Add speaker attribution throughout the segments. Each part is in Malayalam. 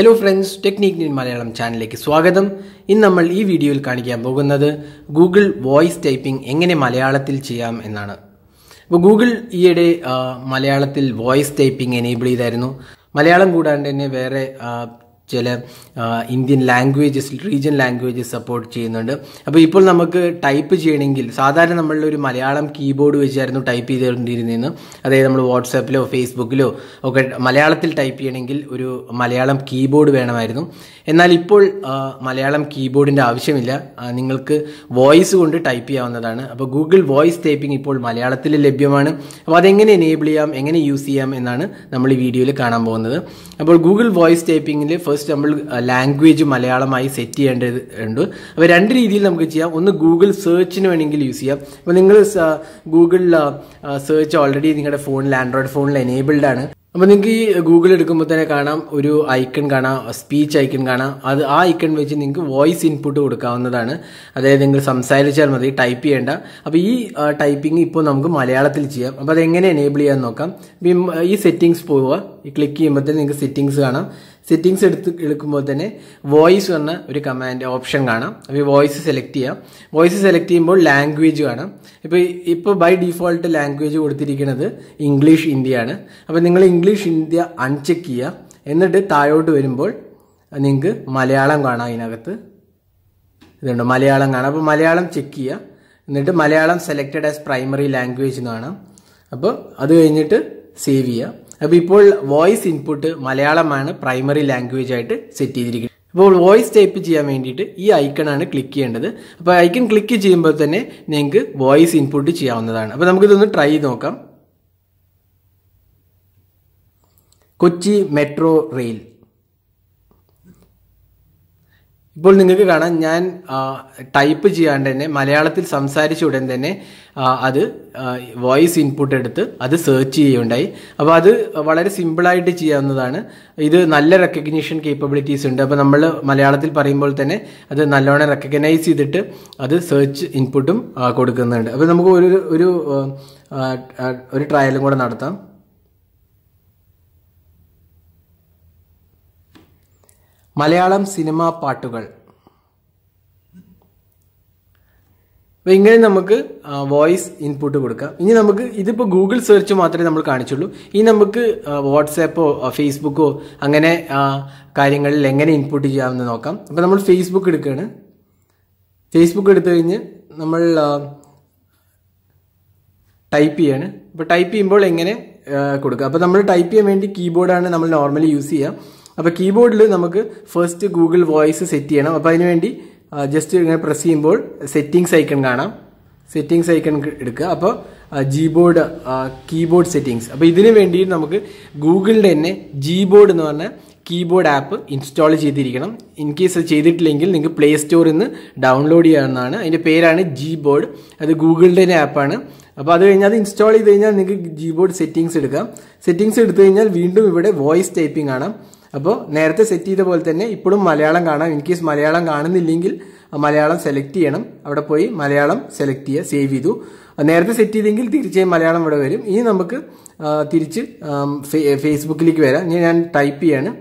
Speaker 1: Hello friends technique in Malayalam ചാനലിലേക്ക് സ്വാഗതം ഇന്ന് നമ്മൾ ഈ വീഡിയോയിൽ കാണിക്കാൻ പോകുന്നത് ഗൂഗിൾ വോയിസ് ടൈപ്പിംഗ് എങ്ങനെ മലയാളത്തിൽ ചെയ്യാം എന്നാണ് ഇപ്പോൾ ഗൂഗിൾ ഈയിടെ മലയാളത്തിൽ വോയിസ് ടൈപ്പിംഗ് എനേബിൾ ചെയ്തായിരുന്നു മലയാളം കൂടാണ്ട് തന്നെ വേറെ ചില Indian languages region languages support ചെയ്യുന്നുണ്ട് അപ്പോൾ ഇപ്പോൾ നമുക്ക് ടൈപ്പ് ചെയ്യണമെങ്കിൽ സാധാരണ നമ്മളുടെ ഒരു മലയാളം കീബോർഡ് വെച്ചായിരുന്നു ടൈപ്പ് ചെയ്തുകൊണ്ടിരുന്നതെന്ന് അതായത് നമ്മൾ വാട്സാപ്പിലോ ഫേസ്ബുക്കിലോ ഒക്കെ മലയാളത്തിൽ ടൈപ്പ് ചെയ്യണമെങ്കിൽ ഒരു മലയാളം കീബോർഡ് വേണമായിരുന്നു എന്നാൽ ഇപ്പോൾ മലയാളം കീബോർഡിൻ്റെ ആവശ്യമില്ല നിങ്ങൾക്ക് വോയിസ് കൊണ്ട് ടൈപ്പ് ചെയ്യാവുന്നതാണ് അപ്പോൾ ഗൂഗിൾ വോയിസ് ടൈപ്പിംഗ് ഇപ്പോൾ മലയാളത്തിൽ ലഭ്യമാണ് അപ്പോൾ അതെങ്ങനെ എനേബിൾ ചെയ്യാം എങ്ങനെ യൂസ് ചെയ്യാം എന്നാണ് നമ്മൾ ഈ വീഡിയോയിൽ കാണാൻ പോകുന്നത് അപ്പോൾ ഗൂഗിൾ വോയിസ് ടൈപ്പിങ്ങിൽ ഫസ്റ്റ് ഫസ്റ്റ് നമ്മൾ ലാംഗ്വേജ് മലയാളമായി സെറ്റ് ഉണ്ട് അപ്പോൾ രണ്ട് രീതിയിൽ നമുക്ക് ചെയ്യാം ഒന്ന് ഗൂഗിൾ സെർച്ചിന് വേണമെങ്കിൽ യൂസ് ചെയ്യാം അപ്പോൾ നിങ്ങൾ ഗൂഗിളിൽ സെർച്ച് ഓൾറെഡി നിങ്ങളുടെ ഫോണിൽ ആൻഡ്രോയിഡ് ഫോണിൽ എനേബിൾഡ് ആണ് അപ്പോൾ നിങ്ങൾക്ക് ഈ ഗൂഗിൾ എടുക്കുമ്പോൾ തന്നെ കാണാം ഒരു ഐക്കൺ കാണാം സ്പീച്ച് ഐക്കൺ കാണാം അത് ആ ഐക്കൺ വെച്ച് നിങ്ങൾക്ക് വോയിസ് ഇൻപുട്ട് കൊടുക്കാവുന്നതാണ് അതായത് നിങ്ങൾ സംസാരിച്ചാൽ മതി ടൈപ്പ് ചെയ്യേണ്ട അപ്പോൾ ഈ ടൈപ്പിംഗ് ഇപ്പോൾ നമുക്ക് മലയാളത്തിൽ ചെയ്യാം അപ്പോൾ അതെങ്ങനെ എനേബിൾ ചെയ്യാൻ നോക്കാം ഈ സെറ്റിങ്സ് പോവുക ഈ ക്ലിക്ക് ചെയ്യുമ്പോഴത്തേക്ക് നിങ്ങൾക്ക് സെറ്റിങ്സ് കാണാം സെറ്റിങ്സ് എടുത്ത് എടുക്കുമ്പോൾ തന്നെ വോയിസ് പറഞ്ഞ ഒരു കമാൻഡ് ഓപ്ഷൻ കാണാം അപ്പോൾ വോയിസ് സെലക്ട് ചെയ്യാം വോയിസ് സെലക്ട് ചെയ്യുമ്പോൾ ലാംഗ്വേജ് കാണാം ഇപ്പോൾ ഇപ്പോൾ ബൈ ഡിഫോൾട്ട് ലാംഗ്വേജ് കൊടുത്തിരിക്കുന്നത് ഇംഗ്ലീഷ് ഇന്ത്യയാണ് അപ്പോൾ നിങ്ങൾ ഇംഗ്ലീഷ് ഇന്ത്യ അൺചെക്ക് ചെയ്യുക എന്നിട്ട് താഴോട്ട് വരുമ്പോൾ നിങ്ങൾക്ക് മലയാളം കാണാം അതിനകത്ത് ഇതുണ്ട് മലയാളം കാണാം അപ്പോൾ മലയാളം ചെക്ക് ചെയ്യുക എന്നിട്ട് Malayalam selected as primary language എന്ന് കാണാം അപ്പോൾ അത് കഴിഞ്ഞിട്ട് സേവ് ചെയ്യുക അപ്പോൾ ഇപ്പോൾ വോയിസ് ഇൻപുട്ട് മലയാളമാണ് പ്രൈമറി ലാംഗ്വേജ് ആയിട്ട് സെറ്റ് ചെയ്തിരിക്കുന്നത് അപ്പോൾ വോയിസ് ടൈപ്പ് ചെയ്യാൻ വേണ്ടിയിട്ട് ഈ ഐക്കണാണ് ക്ലിക്ക് ചെയ്യേണ്ടത് അപ്പോൾ ഐക്കൺ ക്ലിക്ക് ചെയ്യുമ്പോൾ തന്നെ നിങ്ങൾക്ക് വോയിസ് ഇൻപുട്ട് ചെയ്യാവുന്നതാണ് അപ്പോൾ നമുക്കിതൊന്ന് ട്രൈ ചെയ്ത് നോക്കാം കൊച്ചി മെട്രോ റെയിൽ ഇപ്പോൾ നിങ്ങൾക്ക് കാണാം ഞാൻ ടൈപ്പ് ചെയ്യാണ്ട് തന്നെ മലയാളത്തിൽ സംസാരിച്ച ഉടൻ തന്നെ അത് വോയിസ് ഇൻപുട്ട് എടുത്ത് അത് സെർച്ച് ചെയ്യുകയുണ്ടായി അപ്പോൾ അത് വളരെ സിമ്പിളായിട്ട് ചെയ്യാവുന്നതാണ് ഇത് നല്ല റെക്കഗ്നീഷൻ കേപ്പബിലിറ്റീസ് ഉണ്ട് അപ്പോൾ നമ്മൾ മലയാളത്തിൽ പറയുമ്പോൾ തന്നെ അത് നല്ലോണം റെക്കഗ്നൈസ് ചെയ്തിട്ട് അത് സെർച്ച് ഇൻപുട്ടും കൊടുക്കുന്നുണ്ട് അപ്പോൾ നമുക്ക് ഒരു ഒരു ഒരു ട്രയലും കൂടെ നടത്താം മലയാളം സിനിമാ പാട്ടുകൾ അപ്പൊ ഇങ്ങനെ നമുക്ക് വോയിസ് ഇൻപുട്ട് കൊടുക്കാം ഇനി നമുക്ക് ഇതിപ്പോൾ ഗൂഗിൾ സെർച്ച് മാത്രമേ നമ്മൾ കാണിച്ചുള്ളൂ ഇനി നമുക്ക് വാട്സാപ്പോ ഫേസ്ബുക്കോ അങ്ങനെ കാര്യങ്ങളിൽ എങ്ങനെ ഇൻപുട്ട് ചെയ്യാമെന്ന് നോക്കാം അപ്പോൾ നമ്മൾ ഫേസ്ബുക്ക് എടുക്കുകയാണ് ഫേസ്ബുക്ക് എടുത്തു കഴിഞ്ഞ് നമ്മൾ ടൈപ്പ് ചെയ്യാണ് അപ്പോൾ ടൈപ്പ് ചെയ്യുമ്പോൾ എങ്ങനെ കൊടുക്കുക അപ്പോൾ നമ്മൾ ടൈപ്പ് ചെയ്യാൻ വേണ്ടി കീബോർഡാണ് നമ്മൾ നോർമലി യൂസ് ചെയ്യുക അപ്പോൾ കീബോർഡിൽ നമുക്ക് ഫസ്റ്റ് ഗൂഗിൾ വോയിസ് സെറ്റ് ചെയ്യണം അപ്പോൾ അതിനുവേണ്ടി ജസ്റ്റ് ഇങ്ങനെ പ്രസ് ചെയ്യുമ്പോൾ സെറ്റിങ്സ് ഐക്കൺ കാണാം സെറ്റിങ്സ് ഐക്കൺ എടുക്കുക അപ്പോൾ ജീബോർഡ് കീബോർഡ് സെറ്റിങ്സ് അപ്പോൾ ഇതിന് വേണ്ടി നമുക്ക് ഗൂഗിളിൻ്റെ തന്നെ ജീബോർഡ് എന്ന് പറഞ്ഞ കീബോർഡ് ആപ്പ് ഇൻസ്റ്റാൾ ചെയ്തിരിക്കണം ഇൻ കേസ് അത് ചെയ്തിട്ടില്ലെങ്കിൽ നിങ്ങൾക്ക് പ്ലേ സ്റ്റോറിൽ നിന്ന് ഡൗൺലോഡ് ചെയ്യാവുന്നതാണ് അതിൻ്റെ പേരാണ് ജീബോർഡ് അത് ഗൂഗിളിൻ്റെ തന്നെ ആപ്പാണ് അപ്പോൾ അത് കഴിഞ്ഞാൽ അത് ഇൻസ്റ്റാൾ ചെയ്ത് കഴിഞ്ഞാൽ നിങ്ങൾക്ക് ജീബോർഡ് സെറ്റിങ്സ് എടുക്കാം സെറ്റിങ്സ് എടുത്തു കഴിഞ്ഞാൽ വീണ്ടും ഇവിടെ വോയിസ് ടൈപ്പിംഗ് കാണാം അപ്പോൾ നേരത്തെ സെറ്റ് ചെയ്ത പോലെ തന്നെ ഇപ്പോഴും മലയാളം കാണാം ഇൻ കേസ് മലയാളം കാണുന്നില്ലെങ്കിൽ മലയാളം സെലക്ട് ചെയ്യണം അവിടെ പോയി മലയാളം സെലക്ട് ചെയ്യുക സേവ് ചെയ്തു നേരത്തെ സെറ്റ് ചെയ്തെങ്കിൽ തീർച്ചയായും മലയാളം ഇവിടെ വരും ഇനി നമുക്ക് തിരിച്ച് ഫേസ്ബുക്കിലേക്ക് വരാം ഇനി ഞാൻ ടൈപ്പ് ചെയ്യാണ്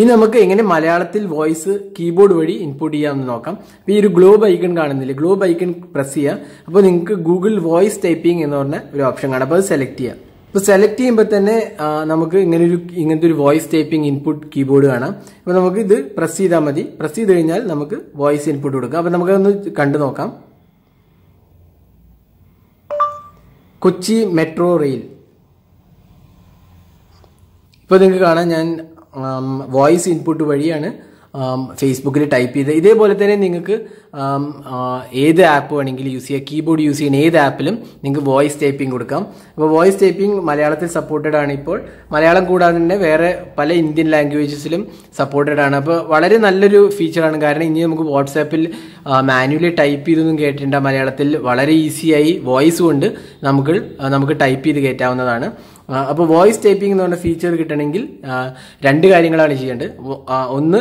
Speaker 1: ഇനി നമുക്ക് എങ്ങനെ മലയാളത്തിൽ വോയിസ് കീബോർഡ് വഴി ഇൻപുട്ട് ചെയ്യാമെന്ന് നോക്കാം അപ്പം ഈ ഒരു ഗ്ലോബ് ഐക്കൺ കാണുന്നില്ല ഗ്ലോബ് ഐക്കൺ പ്രസ് ചെയ്യുക അപ്പോൾ നിങ്ങൾക്ക് ഗൂഗിൾ വോയിസ് ടൈപ്പിംഗ് എന്ന് പറഞ്ഞ ഒരു ഓപ്ഷൻ കാണാം അപ്പോൾ അത് സെലക്ട് ചെയ്യാം അപ്പോൾ സെലക്ട് ചെയ്യുമ്പോൾ തന്നെ നമുക്ക് ഇങ്ങനെ ഒരു ഇങ്ങനത്തെ ഒരു വോയിസ് ടൈപ്പിംഗ് ഇൻപുട്ട് കീബോർഡ് കാണാം അപ്പോൾ നമുക്ക് ഇത് പ്രസ് ചെയ്താൽ മതി പ്രസ് ചെയ്ത് കഴിഞ്ഞാൽ നമുക്ക് വോയിസ് ഇൻപുട്ട് കൊടുക്കാം അപ്പോൾ നമുക്കതൊന്ന് കണ്ടു നോക്കാം കൊച്ചി മെട്രോ റെയിൽ ഇപ്പോൾ നിങ്ങൾക്ക് കാണാം ഞാൻ വോയിസ് ഇൻപുട്ട് വഴിയാണ് ഫേസ്ബുക്കിൽ ടൈപ്പ് ചെയ്ത് ഇതേപോലെ തന്നെ നിങ്ങൾക്ക് ഏത് ആപ്പ് വേണമെങ്കിലും യൂസ് ചെയ്യാം കീബോർഡ് യൂസ് ചെയ്യുന്ന ഏത് ആപ്പിലും നിങ്ങൾക്ക് വോയിസ് ടൈപ്പിംഗ് കൊടുക്കാം അപ്പോൾ വോയിസ് ടൈപ്പിംഗ് മലയാളത്തിൽ സപ്പോർട്ടഡ് ആണ് ഇപ്പോൾ മലയാളം കൂടാതെ തന്നെ വേറെ പല ഇന്ത്യൻ ലാംഗ്വേജസിലും സപ്പോർട്ടഡ് ആണ് അപ്പോൾ വളരെ നല്ലൊരു ഫീച്ചറാണ് കാരണം ഇനി നമുക്ക് വാട്സാപ്പിൽ മാനുവലി ടൈപ്പ് ചെയ്തൊന്നും കേട്ടിട്ടുണ്ട് മലയാളത്തിൽ വളരെ ഈസിയായി വോയിസ് കൊണ്ട് നമുക്ക് നമുക്ക് ടൈപ്പ് ചെയ്ത് കയറ്റാവുന്നതാണ് അപ്പോൾ വോയിസ് ടൈപ്പിംഗ് എന്ന് പറഞ്ഞ ഫീച്ചർ കിട്ടണമെങ്കിൽ രണ്ട് കാര്യങ്ങളാണ് ചെയ്യേണ്ടത് ഒന്ന്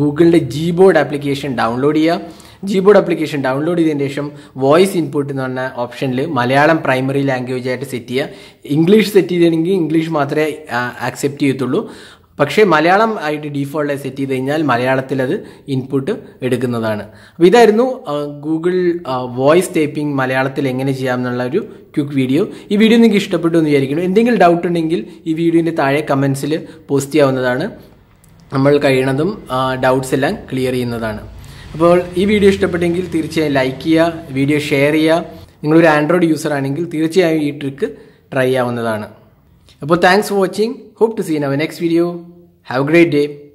Speaker 1: ഗൂഗിളിന്റെ ജി ബോർഡ് ആപ്ലിക്കേഷൻ ഡൗൺലോഡ് ചെയ്യുക ജി ബോർഡ് ആപ്ലിക്കേഷൻ ഡൗൺലോഡ് ചെയ്തതിന് ശേഷം വോയിസ് ഇൻപുട്ട് എന്ന് പറഞ്ഞ ഓപ്ഷനിൽ മലയാളം പ്രൈമറി ലാംഗ്വേജ് ആയിട്ട് സെറ്റ് ചെയ്യുക ഇംഗ്ലീഷ് സെറ്റ് ചെയ്തിട്ടുണ്ടെങ്കിൽ ഇംഗ്ലീഷ് മാത്രമേ ആക്സെപ്റ്റ് ചെയ്യത്തുള്ളൂ പക്ഷേ മലയാളം ആയിട്ട് ഡീഫോൾട്ടായി സെറ്റ് ചെയ്ത് കഴിഞ്ഞാൽ മലയാളത്തിൽ അത് ഇൻപുട്ട് എടുക്കുന്നതാണ് അപ്പോൾ ഇതായിരുന്നു ഗൂഗിൾ വോയിസ് ടൈപ്പിംഗ് മലയാളത്തിൽ എങ്ങനെ ചെയ്യാം എന്നുള്ള ഒരു ക്വിക്ക് വീഡിയോ ഈ വീഡിയോ നിങ്ങൾക്ക് ഇഷ്ടപ്പെട്ടു എന്ന് വിചാരിക്കുന്നു എന്തെങ്കിലും ഡൗട്ട് ഉണ്ടെങ്കിൽ ഈ വീഡിയോൻ്റെ താഴെ കമൻസിൽ പോസ്റ്റ് ചെയ്യാവുന്നതാണ് നമ്മൾ കഴിയണതും ഡൗട്ട്സ് എല്ലാം ക്ലിയർ ചെയ്യുന്നതാണ് അപ്പോൾ ഈ വീഡിയോ ഇഷ്ടപ്പെട്ടെങ്കിൽ തീർച്ചയായും ലൈക്ക് ചെയ്യുക വീഡിയോ ഷെയർ ചെയ്യുക നിങ്ങളൊരു ആൻഡ്രോയിഡ് യൂസർ ആണെങ്കിൽ തീർച്ചയായും ഈ ട്രിക്ക് ട്രൈ ചെയ്യാവുന്നതാണ് But thanks for watching. Hope to see you in our next video. Have a great day.